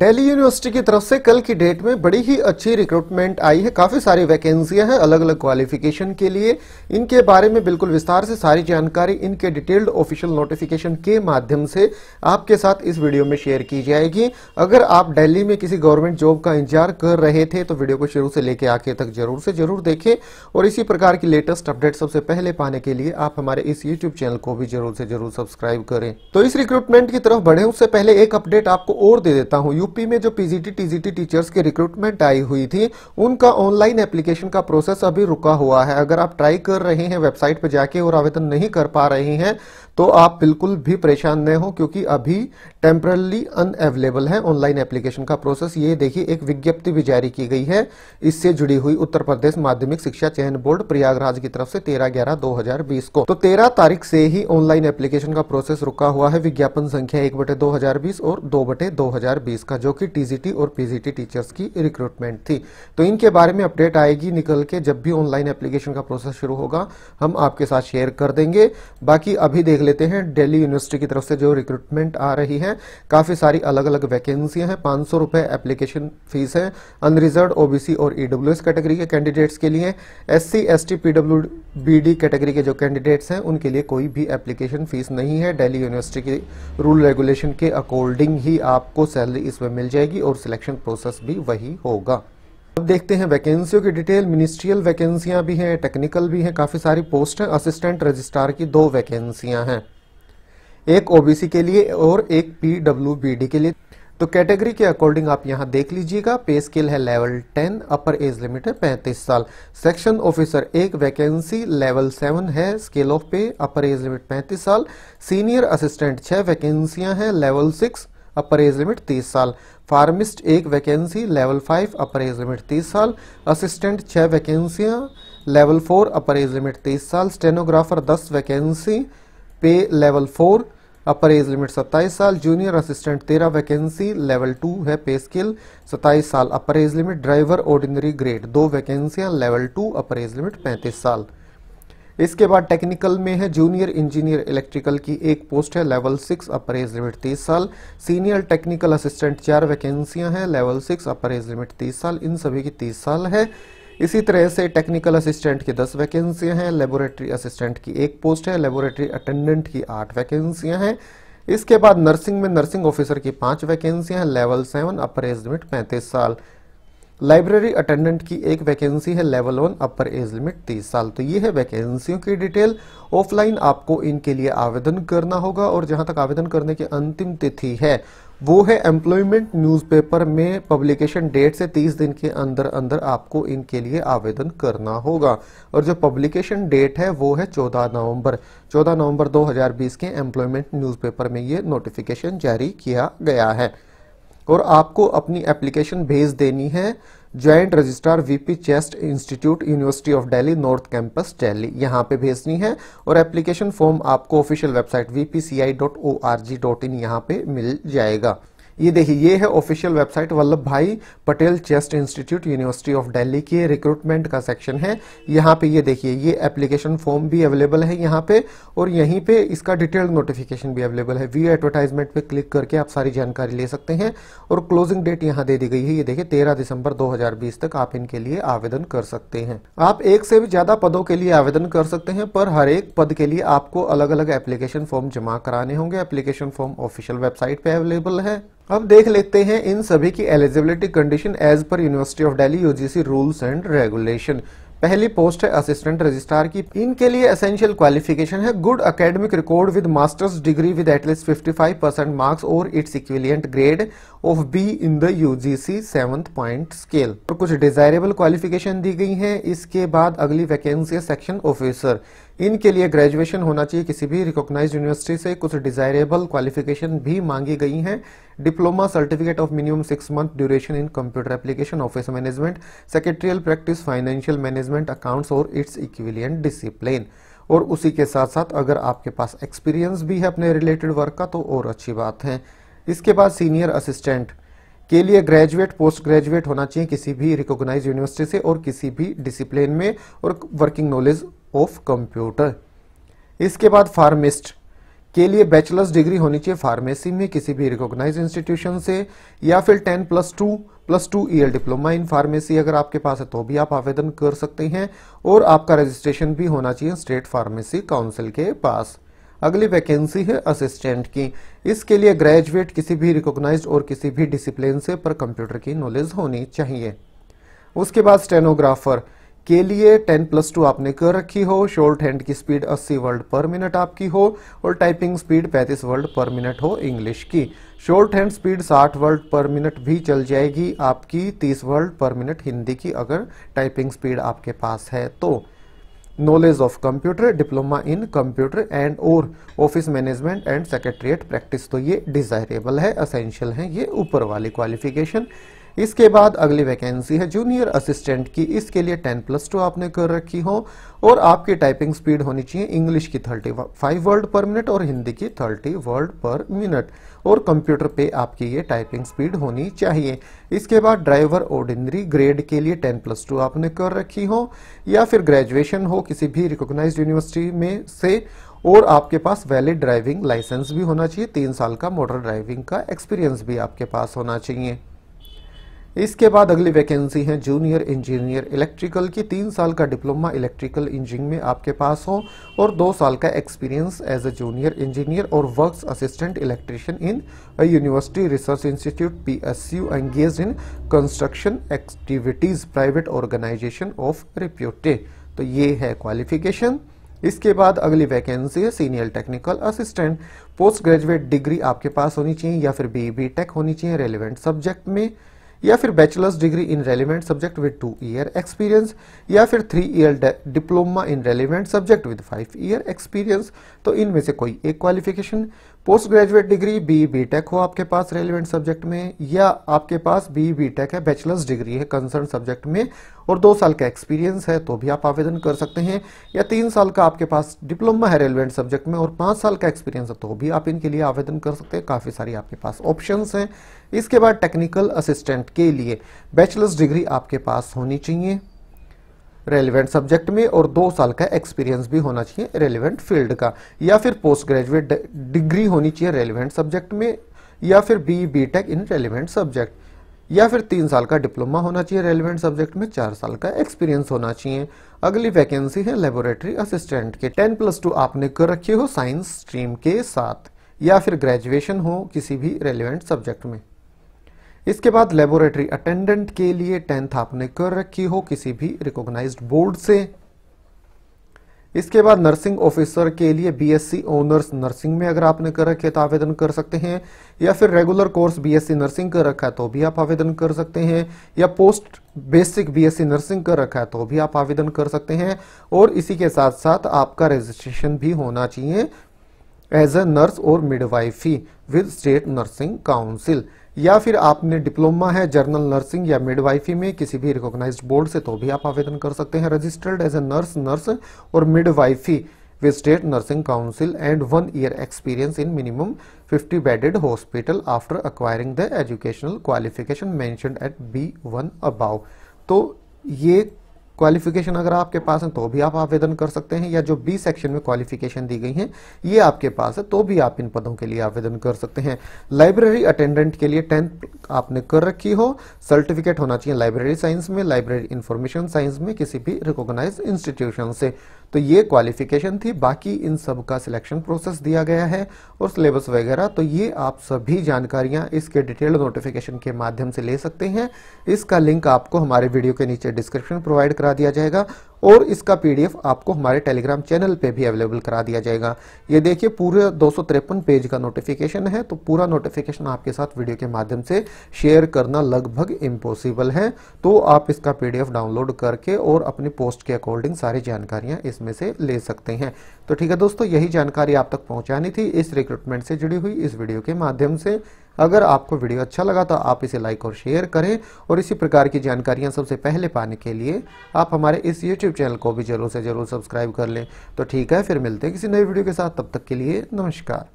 Delhi university की तरफ से कल की डेट में बड़ी ही अच्छी रिक्रूटमेंट आई है काफ़ी सारी वैकेंसियां हैं अलग अलग क्वालिफिकेशन के लिए इनके बारे में बिल्कुल विस्तार से सारी जानकारी इनके डिटेल्ड ऑफिशियल नोटिफिकेशन के माध्यम से आपके साथ इस वीडियो में शेयर की जाएगी अगर आप दिल्ली में किसी गवर्नमेंट जॉब का इंतजार कर रहे थे तो वीडियो को शुरू से लेकर आखिर तक जरूर से जरूर देखें और इसी प्रकार की लेटेस्ट अपडेट सबसे पहले पाने के लिए आप हमारे इस यूट्यूब चैनल को भी जरूर से जरूर सब्सक्राइब करें तो इस रिक्रूटमेंट की तरफ बढ़े उससे पहले एक अपडेट आपको और दे देता हूँ यूपी में जो पीजीटी टीजीटी टीचर्स की रिक्रूटमेंट आई हुई थी उनका ऑनलाइन एप्लीकेशन का प्रोसेस अभी रुका हुआ है अगर आप ट्राई कर रहे हैं वेबसाइट पर जाके और आवेदन नहीं कर पा रहे हैं तो आप बिल्कुल भी परेशान न हो क्योंकि अभी टेम्परली अनअवेलेबल है ऑनलाइन एप्लीकेशन का प्रोसेस ये देखिए एक विज्ञप्ति भी जारी की गई है इससे जुड़ी हुई उत्तर प्रदेश माध्यमिक शिक्षा चयन बोर्ड प्रयागराज की तरफ से तेरह ग्यारह दो हजार बीस को तो तेरह तारीख से ही ऑनलाइन एप्लीकेशन का प्रोसेस रुका हुआ है विज्ञापन संख्या एक बटे दो हजार बीस और दो बटे दो हजार बीस का था जो कि टीजीटी और पीजीटी टीचर्स की रिक्रूटमेंट थी तो इनके बारे में अपडेट आएगी निकल के जब भी ऑनलाइन एप्लीकेशन का प्रोसेस शुरू होगा हम आपके साथ शेयर कर देंगे बाकी अभी देख लेते हैं दिल्ली यूनिवर्सिटी की तरफ से जो रिक्रूटमेंट आ रही है काफ़ी सारी अलग अलग वैकेंसियां हैं पांच सौ एप्लीकेशन फीस है अनरिजर्व ओबीसी और ईडब्ल्यू e कैटेगरी के कैंडिडेट्स के लिए एस सी एस कैटेगरी के जो कैंडिडेट्स हैं उनके लिए कोई भी एप्लीकेशन फीस नहीं है दिल्ली यूनिवर्सिटी के रूल रेगुलेशन के अकॉर्डिंग ही आपको सैलरी इस में मिल जाएगी और सिलेक्शन प्रोसेस भी वही होगा अब देखते हैं वैकेंसियों की डिटेल मिनिस्ट्रियल वैकेंसियां भी हैं टेक्निकल भी हैं काफ़ी सारी पोस्ट हैं असिस्टेंट रजिस्ट्रार की दो वैकेंसियां हैं एक ओबीसी के लिए और एक पीडब्ल्यूबीडी के लिए तो कैटेगरी के अकॉर्डिंग आप यहां देख लीजिएगा पे स्केल है लेवल 10 अपर एज लिमिट है पैंतीस साल सेक्शन ऑफिसर एक वैकेंसी लेवल सेवन है scale of pay upper age limit पैंतीस साल सीनियर असिस्टेंट छह वैकेंसियां हैं level six upper age limit तीस साल फार्मिस्ट एक vacancy level five upper age limit तीस साल असिस्टेंट छः वैकेंसियाँ level four upper age limit 30 साल स्टेनोग्राफर दस vacancy pay level four upper age limit सत्ताईस साल जूनियर असिस्टेंट तेरह वैकेंसी लेवल टू है पे स्किल 27 साल upper age limit driver ordinary grade दो वैकेंसियाँ level two upper age limit पैंतीस साल इसके बाद टेक्निकल में है जूनियर इंजीनियर इलेक्ट्रिकल की एक पोस्ट है level six upper age limit तीस साल सीनियर टेक्निकल असिस्टेंट चार वैकेंसियां हैं level six upper age limit तीस साल इन सभी की तीस साल है इसी तरह से टेक्निकल असिस्टेंट की दस वैकेंसियां हैं लेबोरेटरी असिस्टेंट की एक पोस्ट है लेबोरेटरी अटेंडेंट की आठ वैकेंसियां हैं इसके बाद नर्सिंग में नर्सिंग ऑफिसर की पांच वैकेंसियां हैं level seven upper age limit पैंतीस साल लाइब्रेरी अटेंडेंट की एक वैकेंसी है level one upper age limit तीस साल तो ये है वैकेंसियों की डिटेल ऑफलाइन आपको इनके लिए आवेदन करना होगा और जहां तक आवेदन करने की अंतिम तिथि है वो है एम्प्लॉयमेंट न्यूज़पेपर में पब्लिकेशन डेट से 30 दिन के अंदर अंदर आपको इनके लिए आवेदन करना होगा और जो पब्लिकेशन डेट है वो है 14 नवंबर 14 नवंबर 2020 के एम्प्लॉयमेंट न्यूज़पेपर में ये नोटिफिकेशन जारी किया गया है और आपको अपनी एप्लीकेशन भेज देनी है joint registrar VP chest institute university of Delhi north campus Delhi यहाँ पे भेजनी है और एप्लीकेशन फॉर्म आपको official website VPCI dot O R G in यहाँ पे मिल जाएगा ये देखिए ये है official website Vallabh Bhai Patel chest institute university of Delhi के रिक्रूटमेंट का सेक्शन है यहाँ पे ये देखिए ये एप्लीकेशन फॉर्म भी अवेलेबल है यहाँ पे और यहीं पे इसका डिटेल्ड नोटिफिकेशन भी अवेलेबल है व्यू एडवर्टाइजमेंट पे क्लिक करके आप सारी जानकारी ले सकते हैं और क्लोजिंग डेट यहाँ दे दी गई है ये देखिए तेरह दिसंबर दो तक आप इनके लिए आवेदन कर सकते हैं आप एक से भी ज्यादा पदों के लिए आवेदन कर सकते हैं पर हर एक पद के लिए आपको अलग अलग एप्लीकेशन फॉर्म जमा कराने होंगे एप्लीकेशन फॉर्म ऑफिशियल वेबसाइट पे अवेलेबल है अब देख लेते हैं इन सभी की एलिजिबिलिटी कंडीशन एज पर university of Delhi UGC rules and regulation पहली पोस्ट है असिस्टेंट रजिस्ट्रार की इनके लिए एसेंशियल क्वालिफिकेशन है good academic record with masters degree with at least 55 percent marks और its equivalent grade of B in the UGC seventh point scale और कुछ desirable qualification दी गई है इसके बाद अगली वैकेंसी सेक्शन ऑफिसर इनके लिए ग्रेजुएशन होना चाहिए किसी भी रिकॉग्नाइज यूनिवर्सिटी से कुछ डिजायरेबल क्वालिफिकेशन भी मांगी गई हैं diploma certificate of minimum six month duration in computer application office management secretarial practice financial management accounts और इट्स इक्विलियंट डिसिप्लिन और उसी के साथ साथ अगर आपके पास एक्सपीरियंस भी है अपने रिलेटेड वर्क का तो और अच्छी बात है इसके बाद सीनियर असिस्टेंट के लिए ग्रेजुएट पोस्ट ग्रेजुएट होना चाहिए किसी भी रिकॉग्नाइज यूनिवर्सिटी से और किसी भी डिसिप्लिन में और वर्किंग नॉलेज ऑफ कंप्यूटर इसके बाद फार्मिस्ट के लिए बैचलर्स डिग्री होनी चाहिए फार्मेसी में किसी भी रिकॉग्नाइज इंस्टीट्यूशन से या फिर ten plus two plus two year diploma in pharmacy अगर आपके पास है तो भी आप आवेदन कर सकते हैं और आपका रजिस्ट्रेशन भी होना चाहिए स्टेट फार्मेसी काउंसिल के पास अगली वैकेंसी है असिस्टेंट की इसके लिए ग्रेजुएट किसी भी रिकॉग्नाइज्ड और किसी भी डिसिप्लिन से पर कंप्यूटर की नॉलेज होनी चाहिए उसके बाद स्टेनोग्राफर के लिए 10 प्लस टू आपने कर रखी हो शॉर्ट हैंड की स्पीड 80 वर्ड पर मिनट आपकी हो और typing speed 35 word per minute हो इंग्लिश की shorthand speed 60 word per minute भी चल जाएगी आपकी 30 वर्ड पर मिनट हिंदी की अगर टाइपिंग स्पीड आपके पास है तो knowledge of computer diploma in computer and और office management and secretariat practice तो ये डिजायरेबल है असेंशियल है ये ऊपर वाली क्वालिफिकेशन इसके बाद अगली वैकेंसी है जूनियर असिस्टेंट की इसके लिए टेन प्लस टू आपने कर रखी हो और आपकी टाइपिंग स्पीड होनी चाहिए इंग्लिश की thirty five word per minute और हिंदी की थर्टी वर्ड पर मिनट और कंप्यूटर पे आपकी ये टाइपिंग स्पीड होनी चाहिए इसके बाद ड्राइवर ऑर्डिनरी ग्रेड के लिए टेन प्लस टू आपने कर रखी हो या फिर ग्रेजुएशन हो किसी भी रिकोगनाइज यूनिवर्सिटी में से और आपके पास वैलिड ड्राइविंग लाइसेंस भी होना चाहिए तीन साल का मोटर ड्राइविंग का एक्सपीरियंस भी आपके पास होना चाहिए इसके बाद अगली वैकेंसी है जूनियर इंजीनियर इलेक्ट्रिकल की तीन साल का डिप्लोमा इलेक्ट्रिकल इंजीनियरिंग में आपके पास हो और दो साल का experience as a junior engineer और works assistant electrician in university research institute P S U engage in construction activities private organisation of repute तो ये है क्वालिफिकेशन इसके बाद अगली वैकेंसी है senior technical assistant post graduate degree आपके पास होनी चाहिए या फिर बी बी टेक होनी चाहिए रेलिवेंट सब्जेक्ट में या फिर bachelors degree in relevant subject with two year experience या फिर three year diploma in relevant subject with five year experience तो इनमें से कोई एक qualification post graduate degree B B tech हो आपके पास रेलिवेंट सब्जेक्ट में या आपके पास बी बी टेक है बैचलर्स डिग्री है कंसर्न सब्जेक्ट में और दो साल का एक्सपीरियंस है तो भी आप आवेदन कर सकते हैं या तीन साल का आपके पास डिप्लोमा है रेलिवेंट सब्जेक्ट में और पाँच साल का एक्सपीरियंस है तो भी आप इनके लिए आवेदन कर सकते हैं काफ़ी सारी आपके पास ऑप्शन हैं इसके बाद टेक्निकल असिस्टेंट के लिए बैचलर्स डिग्री आपके पास होनी चाहिए रेलिवेंट सब्जेक्ट में और दो साल का एक्सपीरियंस भी होना चाहिए रेलिवेंट फील्ड का या फिर पोस्ट ग्रेजुएट डिग्री होनी चाहिए रेलिवेंट सब्जेक्ट में या फिर B B tech in relevant subject या फिर तीन साल का डिप्लोमा होना चाहिए रेलिवेंट सब्जेक्ट में चार साल का एक्सपीरियंस होना चाहिए अगली वैकेंसी है लेबोरेटरी असिस्टेंट के टेन प्लस टू आपने कर रखी हो साइंस स्ट्रीम के साथ या फिर ग्रेजुएशन हो किसी भी रेलिवेंट सब्जेक्ट में इसके बाद लेबोरेटरी अटेंडेंट के लिए टेंथ आपने कर रखी हो किसी भी रिकॉग्नाइज्ड बोर्ड से इसके बाद नर्सिंग ऑफिसर के लिए बीएससी ओनर्स नर्सिंग में अगर आपने कर रखे तो आवेदन कर सकते हैं या फिर रेगुलर कोर्स बीएससी नर्सिंग कर रखा है तो भी आप आवेदन कर सकते हैं या पोस्ट बेसिक बीएससी नर्सिंग कर रखा है तो भी आप आवेदन कर सकते हैं और इसी के साथ साथ आपका रजिस्ट्रेशन भी होना चाहिए एज ए नर्स और midwifery with state nursing council या फिर आपने डिप्लोमा है जर्नल नर्सिंग या मिडवाइफी में किसी भी रिकॉग्नाइज्ड बोर्ड से तो भी आप आवेदन कर सकते हैं registered as a nurse nurse और midwifery with state nursing council and one year experience in minimum 50 bedded hospital after acquiring the educational qualification मैं एट बी वन अबाव तो ये क्वालिफिकेशन अगर आपके पास है तो भी आप आवेदन कर सकते हैं या जो बी सेक्शन में क्वालिफिकेशन दी गई है ये आपके पास है तो भी आप इन पदों के लिए आवेदन कर सकते हैं लाइब्रेरी अटेंडेंट के लिए टेंथ आपने कर रखी हो सर्टिफिकेट होना चाहिए लाइब्रेरी साइंस में लाइब्रेरी इंफॉर्मेशन साइंस में किसी भी रिकोगनाइज इंस्टीट्यूशन से तो ये क्वालिफिकेशन थी बाकी इन सब का सिलेक्शन प्रोसेस दिया गया है और सिलेबस वगैरह तो ये आप सभी जानकारियां इसके डिटेल्ड नोटिफिकेशन के माध्यम से ले सकते हैं इसका लिंक आपको हमारे वीडियो के नीचे डिस्क्रिप्शन प्रोवाइड कर करा दिया जाएगा और इसका पीडीएफ आपको हमारे टेलीग्राम चैनल पे भी अवेलेबल करा दिया जाएगा ये देखिए पूरे दो पेज का नोटिफिकेशन है तो पूरा नोटिफिकेशन आपके साथ वीडियो के माध्यम से शेयर करना लगभग इम्पॉसिबल है तो आप इसका पीडीएफ डाउनलोड करके और अपनी पोस्ट के अकॉर्डिंग सारी जानकारियां इसमें से ले सकते हैं तो ठीक है दोस्तों यही जानकारी आप तक पहुँचानी थी इस रिक्रूटमेंट से जुड़ी हुई इस वीडियो के माध्यम से अगर आपको वीडियो अच्छा लगा तो आप इसे लाइक और शेयर करें और इसी प्रकार की जानकारियाँ सबसे पहले पाने के लिए आप हमारे इस यूट्यूब चैनल को भी जरूर से ज़रूर सब्सक्राइब कर लें तो ठीक है फिर मिलते हैं किसी नई वीडियो के साथ तब तक के लिए नमस्कार